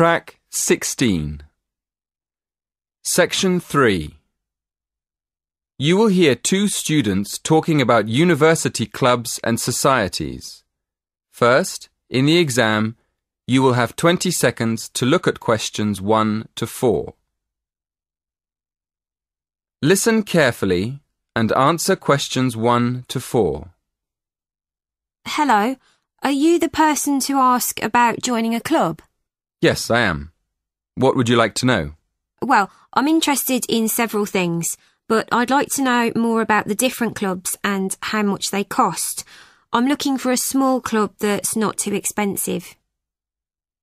Track 16. Section 3. You will hear two students talking about university clubs and societies. First, in the exam, you will have 20 seconds to look at questions 1 to 4. Listen carefully and answer questions 1 to 4. Hello, are you the person to ask about joining a club? Yes, I am. What would you like to know? Well, I'm interested in several things, but I'd like to know more about the different clubs and how much they cost. I'm looking for a small club that's not too expensive.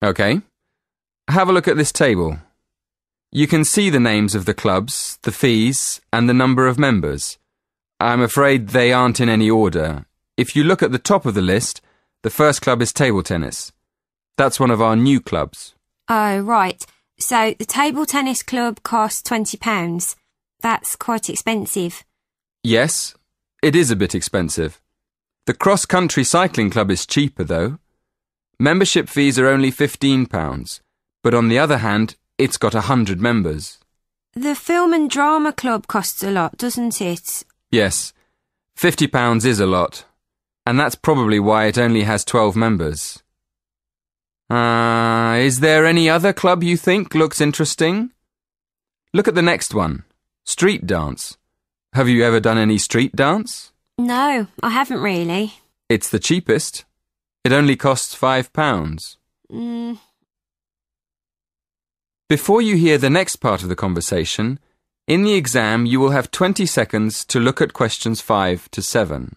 OK. Have a look at this table. You can see the names of the clubs, the fees, and the number of members. I'm afraid they aren't in any order. If you look at the top of the list, the first club is table tennis. That's one of our new clubs. Oh, right. So the table tennis club costs £20. That's quite expensive. Yes, it is a bit expensive. The cross country cycling club is cheaper, though. Membership fees are only £15, but on the other hand, it's got a hundred members. The film and drama club costs a lot, doesn't it? Yes, £50 is a lot, and that's probably why it only has 12 members. Uh, is there any other club you think looks interesting? Look at the next one street dance. Have you ever done any street dance? No, I haven't really. It's the cheapest. It only costs five pounds. Mm. Before you hear the next part of the conversation, in the exam you will have 20 seconds to look at questions 5 to 7.